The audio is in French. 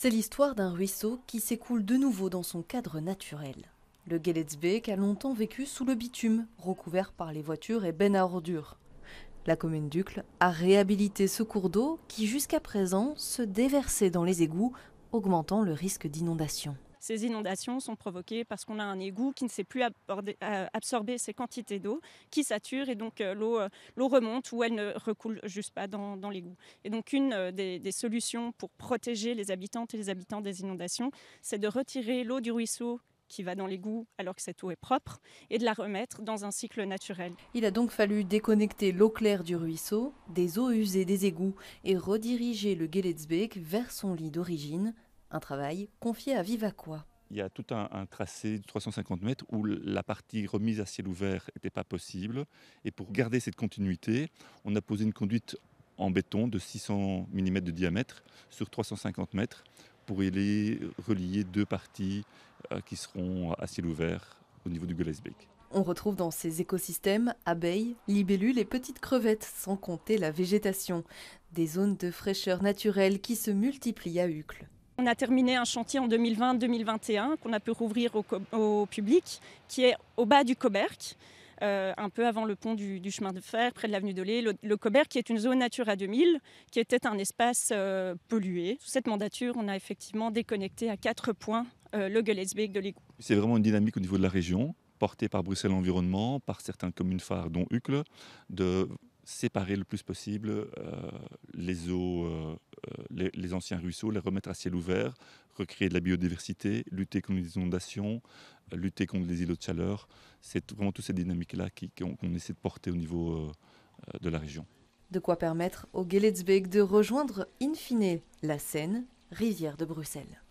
C'est l'histoire d'un ruisseau qui s'écoule de nouveau dans son cadre naturel. Le Gelletsbeek a longtemps vécu sous le bitume, recouvert par les voitures et ben à ordures. La commune d'Ucle a réhabilité ce cours d'eau qui jusqu'à présent se déversait dans les égouts, augmentant le risque d'inondation. Ces inondations sont provoquées parce qu'on a un égout qui ne sait plus euh, absorber ces quantités d'eau, qui sature et donc euh, euh, l'eau remonte ou elle ne recoule juste pas dans, l'égout. Et donc une des, solutions pour protéger les habitantes et les habitants des inondations, c'est de retirer l'eau du ruisseau qui va dans l'égout alors que cette eau est propre et de la remettre dans un cycle naturel. Il a donc fallu déconnecter l'eau claire du ruisseau, des eaux usées des égouts et rediriger le Geletsbeek vers son lit d'origine, un travail confié à Vivacois. Il y a tout un, tracé de 350 mètres où la partie remise à ciel ouvert n'était pas possible. Et pour garder cette continuité, on a posé une conduite en béton de 600 mm de diamètre sur 350 mètres pour y euh, relier deux parties euh, qui seront à ciel ouvert au niveau du Golesbeek. On retrouve dans ces écosystèmes abeilles, libellules et petites crevettes, sans compter la végétation, des zones de fraîcheur naturelle qui se multiplient à Hucles. On a terminé un chantier en 2020-2021 qu'on a pu rouvrir au, public, qui est au bas du Coberc, euh, un peu avant le pont du, chemin de fer, près de l'avenue de l'É. Le, qui est une zone à 2000, qui était un espace euh, pollué. Sous cette mandature, on a effectivement déconnecté à quatre points euh, le Gueulesbeek de l'égout. C'est vraiment une dynamique au niveau de la région, portée par Bruxelles Environnement, par certains communes phares, dont Uccle, de séparer le plus possible les eaux les, anciens ruisseaux, les remettre à ciel ouvert, recréer de la biodiversité, lutter contre les inondations, euh, lutter contre les îlots de chaleur. C'est vraiment toutes ces dynamiques-là qu'on essaie de porter au niveau euh, euh, de la région. De quoi permettre au Gelletsbeek de rejoindre in fine la Seine, rivière de Bruxelles.